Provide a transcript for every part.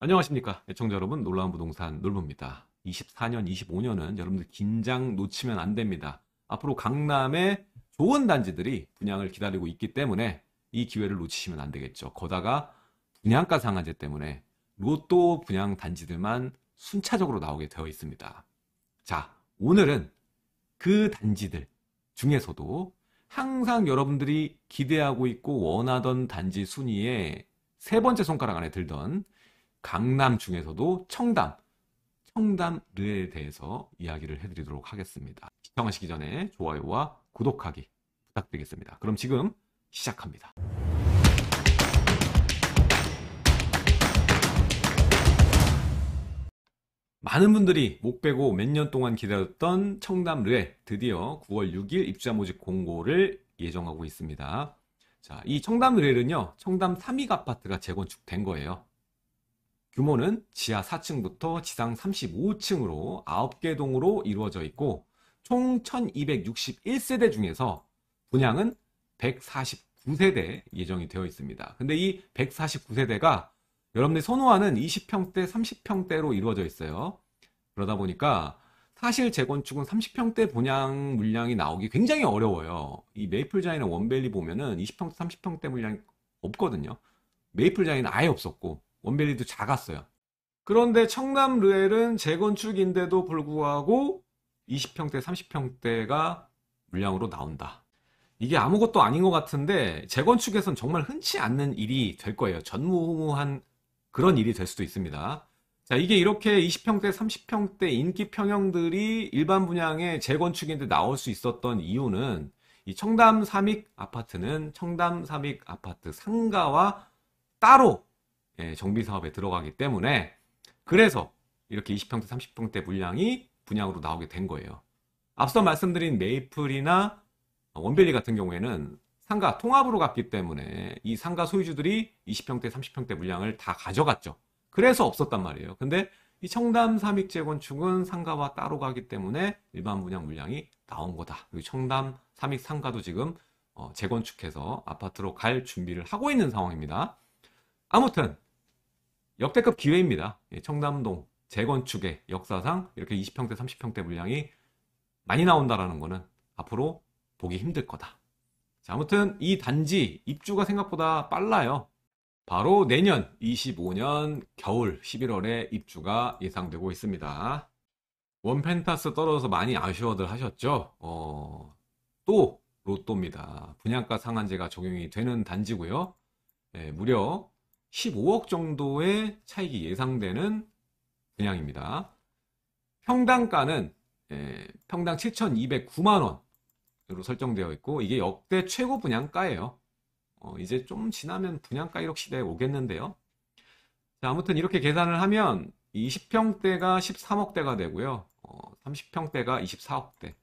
안녕하십니까 애청자 여러분 놀라운 부동산 놀부입니다 24년 25년은 여러분들 긴장 놓치면 안 됩니다 앞으로 강남에 좋은 단지들이 분양을 기다리고 있기 때문에 이 기회를 놓치시면 안 되겠죠 거다가 분양가 상한제 때문에 로또 분양 단지들만 순차적으로 나오게 되어 있습니다 자 오늘은 그 단지들 중에서도 항상 여러분들이 기대하고 있고 원하던 단지 순위에 세 번째 손가락 안에 들던 강남 중에서도 청담, 청담에 대해서 이야기를 해드리도록 하겠습니다. 시청하시기 전에 좋아요와 구독하기 부탁드리겠습니다. 그럼 지금 시작합니다. 많은 분들이 목 빼고 몇 년 동안 기다렸던 청담 르에 드디어 9월 6일 입주자 모집 공고를 예정하고 있습니다. 자, 이 청담 르엘은요, 청담 3위 아파트가 재건축된 거예요. 규모는 지하 4층부터 지상 35층으로 9개 동으로 이루어져 있고 총 1261세대 중에서 분양은 149세대 예정이 되어 있습니다. 근데 이 149세대가 여러분들이 선호하는 20평대, 30평대로 이루어져 있어요. 그러다 보니까 사실 재건축은 30평대 분양 물량이 나오기 굉장히 어려워요. 이 메이플 자이나 원밸리 보면은 20평대, 30평대 물량이 없거든요. 메이플 자이는 아예 없었고 원밸리도 작았어요. 그런데 청남 르엘은 재건축인데도 불구하고 20평대, 30평대가 물량으로 나온다. 이게 아무것도 아닌 것 같은데 재건축에선 정말 흔치 않는 일이 될 거예요. 전무후무한 그런 일이 될 수도 있습니다. 자, 이게 이렇게 20평대, 30평대 인기 평형들이 일반 분양의 재건축인데 나올 수 있었던 이유는 이 청담 삼익 아파트는 청담 삼익 아파트 상가와 따로 예, 정비 사업에 들어가기 때문에 그래서 이렇게 20평대, 30평대 물량이 분양으로 나오게 된 거예요. 앞서 말씀드린 메이플이나 원벨리 같은 경우에는 상가 통합으로 갔기 때문에 이 상가 소유주들이 20평대, 30평대 물량을 다 가져갔죠. 그래서 없었단 말이에요. 근데 이 청담 삼익 재건축은 상가와 따로 가기 때문에 일반 분양 물량이 나온 거다. 그리고 청담 삼익 상가도 지금 어, 재건축해서 아파트로 갈 준비를 하고 있는 상황입니다. 아무튼 역대급 기회입니다. 예, 청담동 재건축의 역사상 이렇게 20평대, 30평대 물량이 많이 나온다라는 거는 앞으로 보기 힘들 거다. 자, 아무튼 이 단지 입주가 생각보다 빨라요. 바로 내년 25년 겨울 11월에 입주가 예상되고 있습니다. 원펜타스 떨어져서 많이 아쉬워들 하셨죠? 어, 또 로또입니다. 분양가 상한제가 적용이 되는 단지고요. 예, 무려 15억 정도의 차익이 예상되는 분양입니다. 평당가는 예, 평당 7,209만 원으로 설정되어 있고 이게 역대 최고 분양가예요. 어, 이제 좀 지나면 분양가 1억 시대에 오겠는데요. 자, 아무튼 이렇게 계산을 하면 20평대가 13억대가 되고요. 어, 30평대가 24억대.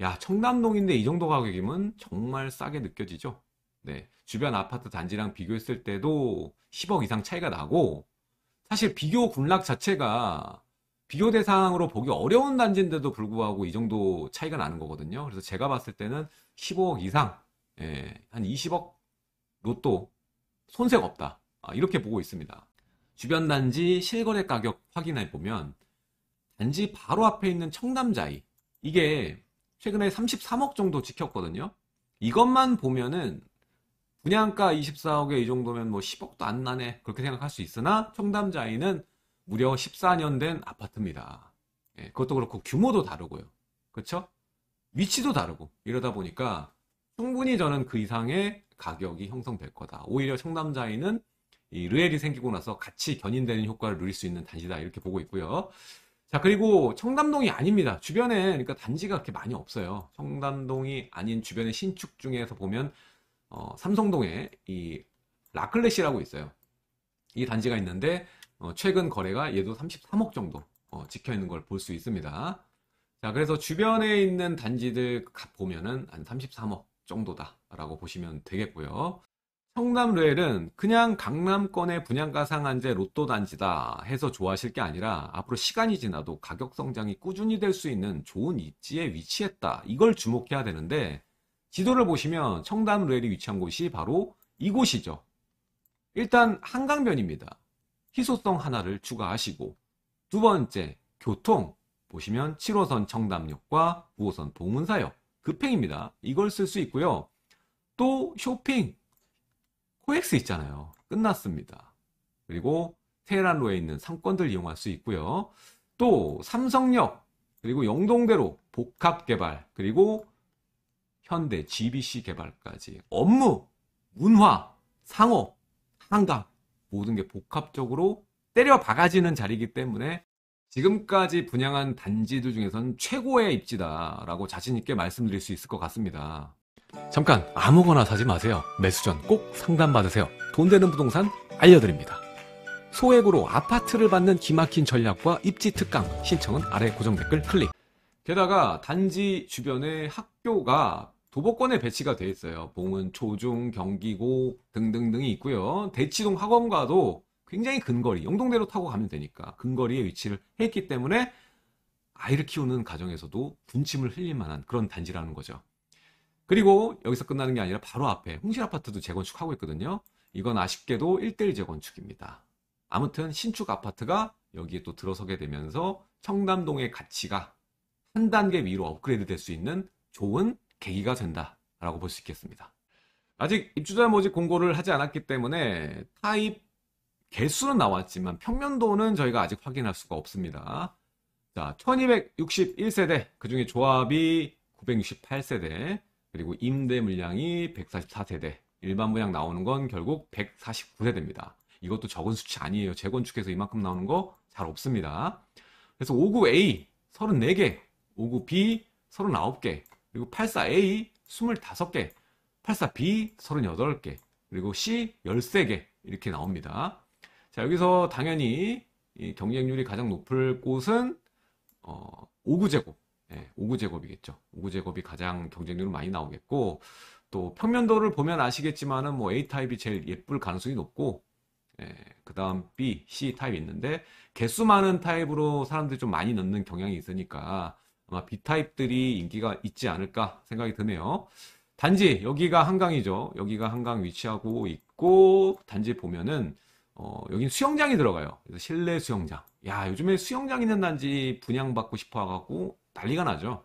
야, 청담동인데 이 정도 가격이면 정말 싸게 느껴지죠. 네. 주변 아파트 단지랑 비교했을 때도 10억 이상 차이가 나고 사실 비교 군락 자체가 비교 대상으로 보기 어려운 단지인데도 불구하고 이 정도 차이가 나는 거거든요. 그래서 제가 봤을 때는 15억 이상, 예, 한 20억 로또 손색 없다. 아, 이렇게 보고 있습니다. 주변 단지 실거래 가격 확인해 보면 단지 바로 앞에 있는 청담자이 이게 최근에 33억 정도 찍혔거든요. 이것만 보면은 분양가 24억에 이 정도면 뭐 10억도 안 나네 그렇게 생각할 수 있으나 청담자인은 무려 14년 된 아파트입니다. 예, 그것도 그렇고 규모도 다르고요. 그렇죠? 위치도 다르고 이러다 보니까 충분히 저는 그 이상의 가격이 형성될 거다. 오히려 청담자인은이 르엘이 생기고 나서 같이 견인되는 효과를 누릴 수 있는 단지다 이렇게 보고 있고요. 자 그리고 청담동이 아닙니다. 주변에 그러니까 단지가 그렇게 많이 없어요. 청담동이 아닌 주변의 신축 중에서 보면 어, 삼성동에 이라클렛이라고 있어요. 이 단지가 있는데 어, 최근 거래가 얘도 33억 정도 어, 찍혀 있는 걸 볼 수 있습니다. 자, 그래서 주변에 있는 단지들 보면은 한 33억 정도다라고 보시면 되겠고요. 성남 레일은 그냥 강남권의 분양가 상한제 로또 단지다 해서 좋아하실 게 아니라 앞으로 시간이 지나도 가격 성장이 꾸준히 될 수 있는 좋은 입지에 위치했다. 이걸 주목해야 되는데 지도를 보시면 청담루엘이 위치한 곳이 바로 이곳이죠. 일단 한강변입니다. 희소성 하나를 추가하시고 두 번째 교통 보시면 7호선 청담역과 9호선 동문사역 급행입니다. 이걸 쓸 수 있고요. 또 쇼핑 코엑스 있잖아요. 끝났습니다. 그리고 테헤란로에 있는 상권들 이용할 수 있고요. 또 삼성역 그리고 영동대로 복합개발 그리고 현대, GBC 개발까지 업무, 문화, 상호, 한강 모든 게 복합적으로 때려 박아지는 자리이기 때문에 지금까지 분양한 단지들 중에서는 최고의 입지다라고 자신있게 말씀드릴 수 있을 것 같습니다. 잠깐 아무거나 사지 마세요. 매수 전 꼭 상담받으세요. 돈 되는 부동산 알려드립니다. 소액으로 아파트를 받는 기막힌 전략과 입지 특강 신청은 아래 고정 댓글 클릭. 게다가 단지 주변에 학교가 도보권에 배치가 돼 있어요. 봉은 초중 경기고 등등등이 있고요. 대치동 학원과도 굉장히 근거리, 영동대로 타고 가면 되니까 근거리에 위치를 했기 때문에 아이를 키우는 가정에서도 군침을 흘릴 만한 그런 단지라는 거죠. 그리고 여기서 끝나는 게 아니라 바로 앞에 홍실 아파트도 재건축하고 있거든요. 이건 아쉽게도 1대1 재건축입니다. 아무튼 신축 아파트가 여기에 또 들어서게 되면서 청담동의 가치가 한 단계 위로 업그레이드 될 수 있는 좋은 계기가 된다라고 볼 수 있겠습니다. 아직 입주자 모집 공고를 하지 않았기 때문에 타입 개수는 나왔지만 평면도는 저희가 아직 확인할 수가 없습니다. 자, 1261세대, 그 중에 조합이 968세대, 그리고 임대 물량이 144세대, 일반 물량 나오는 건 결국 149세대입니다. 이것도 적은 수치 아니에요. 재건축해서 이만큼 나오는 거 잘 없습니다. 그래서 59A 34개, 59B 39개, 그리고 84A 25개, 84B 38개, 그리고 C 13개 이렇게 나옵니다. 자, 여기서 당연히 경쟁률이 가장 높을 곳은 어, 5구 제곱, 네, 예, 5구 제곱이겠죠. 5구 제곱이 가장 경쟁률이 많이 나오겠고 또 평면도를 보면 아시겠지만은 뭐 A 타입이 제일 예쁠 가능성이 높고 예, 그 다음 B, C 타입 이 있는데 개수 많은 타입으로 사람들이 좀 많이 넣는 경향이 있으니까 아마 B타입들이 인기가 있지 않을까 생각이 드네요. 단지 여기가 한강이죠. 여기가 한강 위치하고 있고 단지 보면은 어, 여긴 수영장이 들어가요. 실내 수영장. 야, 요즘에 수영장 있는 단지 분양받고 싶어 하고 난리가 나죠.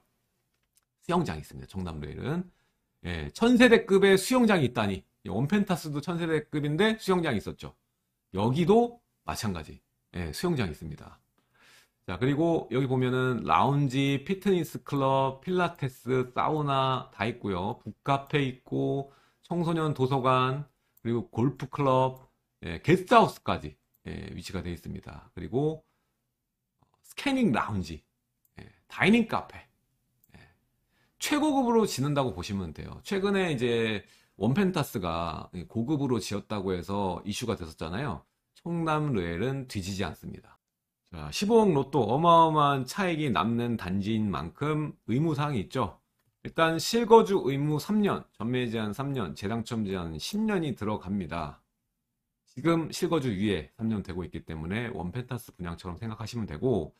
수영장이 있습니다. 정남로에는. 예, 천세대급의 수영장이 있다니. 원펜타스도 천세대급인데 수영장이 있었죠. 여기도 마찬가지. 예, 수영장이 있습니다. 자, 그리고 여기 보면은 라운지, 피트니스 클럽, 필라테스, 사우나 다 있고요. 북카페 있고, 청소년 도서관, 그리고 골프 클럽, 예, 게스트하우스까지 예, 위치가 되어 있습니다. 그리고 스캐닝 라운지, 예, 다이닝 카페. 예, 최고급으로 지는다고 보시면 돼요. 최근에 이제 원펜타스가 고급으로 지었다고 해서 이슈가 됐었잖아요. 청남 레일은 뒤지지 않습니다. 15억 아, 로또 어마어마한 차익이 남는 단지인 만큼 의무사항이 있죠. 일단 실거주 의무 3년, 전매 제한 3년, 재당첨 제한 10년이 들어갑니다. 지금 실거주 위에 3년 되고 있기 때문에 원펜타스 분양처럼 생각하시면 되고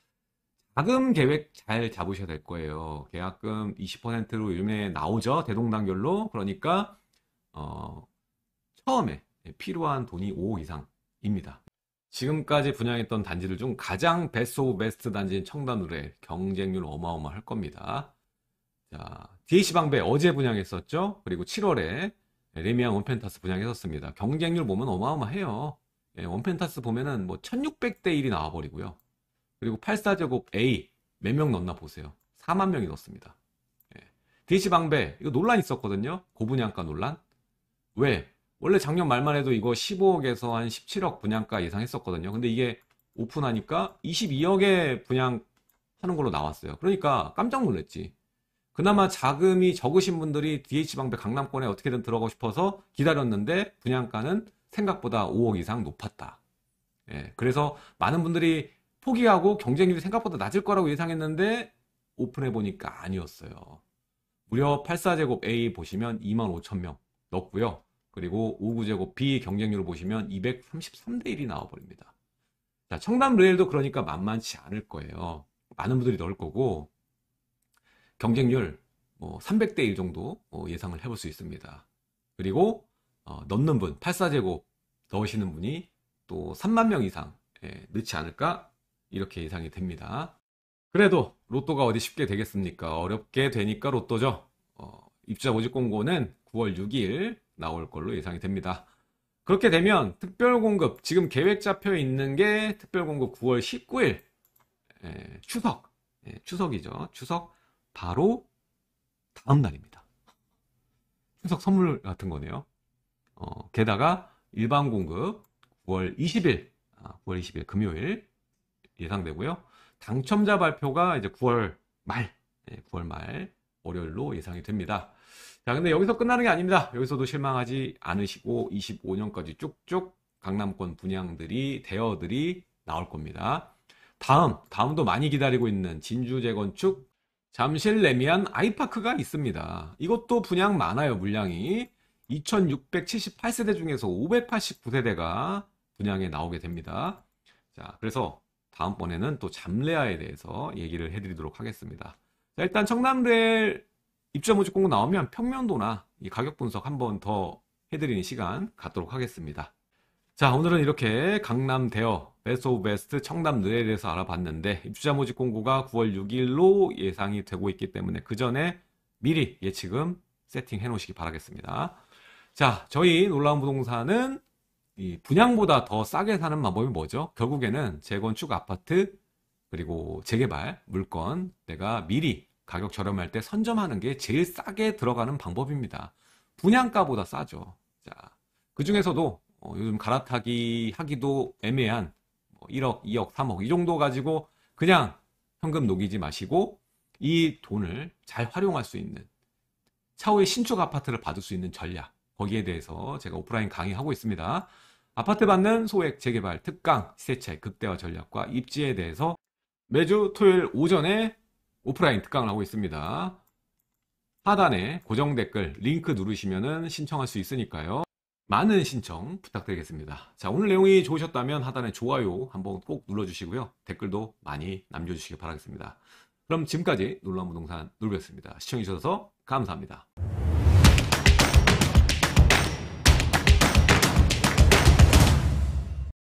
자금 계획 잘 잡으셔야 될 거예요. 계약금 20%로 요즘에 나오죠. 대동단결로. 그러니까 어, 처음에 필요한 돈이 5억 이상입니다. 지금까지 분양했던 단지들 중 가장 베스트 오브 베스트 단지인 청단우래 경쟁률 어마어마할 겁니다. 자, DAC 방배 어제 분양했었죠. 그리고 7월에 레미안 원펜타스 분양했었습니다. 경쟁률 보면 어마어마해요. 예, 원펜타스 보면은 뭐 1600대 1이 나와버리고요. 그리고 84제곱 A 몇 명 넣나 보세요. 4만 명이 넣습니다. 예. DAC 방배 이거 논란 있었거든요. 고분양가 논란. 왜? 원래 작년 말만 해도 이거 15억에서 한 17억 분양가 예상했었거든요. 근데 이게 오픈하니까 22억에 분양하는 걸로 나왔어요. 그러니까 깜짝 놀랐지. 그나마 자금이 적으신 분들이 DH방배 강남권에 어떻게든 들어가고 싶어서 기다렸는데 분양가는 생각보다 5억 이상 높았다. 예, 그래서 많은 분들이 포기하고 경쟁률이 생각보다 낮을 거라고 예상했는데 오픈해 보니까 아니었어요. 무려 84제곱 A 보시면 2만 5천 명 넣었고요. 그리고 5구제곱 B 경쟁률을 보시면 233대 1이 나와버립니다. 자, 청담 레일도 그러니까 만만치 않을 거예요. 많은 분들이 넣을 거고 경쟁률 뭐 300대 1 정도 어, 예상을 해볼 수 있습니다. 그리고 어, 넣는 분 84제곱 넣으시는 분이 또 3만 명 이상 예, 넣지 않을까 이렇게 예상이 됩니다. 그래도 로또가 어디 쉽게 되겠습니까? 어렵게 되니까 로또죠. 어, 입주자 모집 공고는 9월 6일 나올 걸로 예상이 됩니다. 그렇게 되면 특별 공급 지금 계획 잡혀 있는 게 특별 공급 9월 19일 예, 추석 예, 추석이죠. 추석 바로 다음 날입니다. 추석 선물 같은 거네요. 어, 게다가 일반 공급 9월 20일, 아, 9월 20일 금요일 예상되고요. 당첨자 발표가 이제 9월 말, 예, 9월 말 월요일로 예상이 됩니다. 자, 근데 여기서 끝나는 게 아닙니다. 여기서도 실망하지 않으시고 25년까지 쭉쭉 강남권 분양들이 대여들이 나올 겁니다. 다음, 다음도 많이 기다리고 있는 진주 재건축 잠실 레미안 아이파크가 있습니다. 이것도 분양 많아요, 물량이. 2678세대 중에서 589세대가 분양에 나오게 됩니다. 자, 그래서 다음번에는 또 잠레아에 대해서 얘기를 해드리도록 하겠습니다. 자, 일단 청남벨 입점 우주공고 나오면 평면도나 이 가격 분석 한 번 더 해드리는 시간 갖도록 하겠습니다. 자 오늘은 이렇게 강남대어 베스트 오브 베스트 청담 느에 대해서 알아봤는데 입주자 모집 공고가 9월 6일로 예상이 되고 있기 때문에 그 전에 미리 예지금 세팅해 놓으시기 바라겠습니다. 자 저희 놀라운 부동산은 분양보다 더 싸게 사는 방법이 뭐죠? 결국에는 재건축 아파트 그리고 재개발 물건 내가 미리 가격 저렴할 때 선점하는 게 제일 싸게 들어가는 방법입니다. 분양가보다 싸죠. 자, 그 중에서도 어, 요즘 갈아타기 하기도 애매한 뭐 1억, 2억, 3억 이 정도 가지고 그냥 현금 녹이지 마시고 이 돈을 잘 활용할 수 있는 차후에 신축 아파트를 받을 수 있는 전략 거기에 대해서 제가 오프라인 강의하고 있습니다. 아파트 받는 소액 재개발 특강 시세 차익 극대화 전략과 입지에 대해서 매주 토요일 오전에 오프라인 특강을 하고 있습니다. 하단에 고정 댓글 링크 누르시면 신청할 수 있으니까요. 많은 신청 부탁드리겠습니다. 자, 오늘 내용이 좋으셨다면 하단에 좋아요 한번 꼭 눌러주시고요. 댓글도 많이 남겨주시기 바라겠습니다. 그럼 지금까지 놀라운 부동산 놀겠습니다. 시청해주셔서 감사합니다.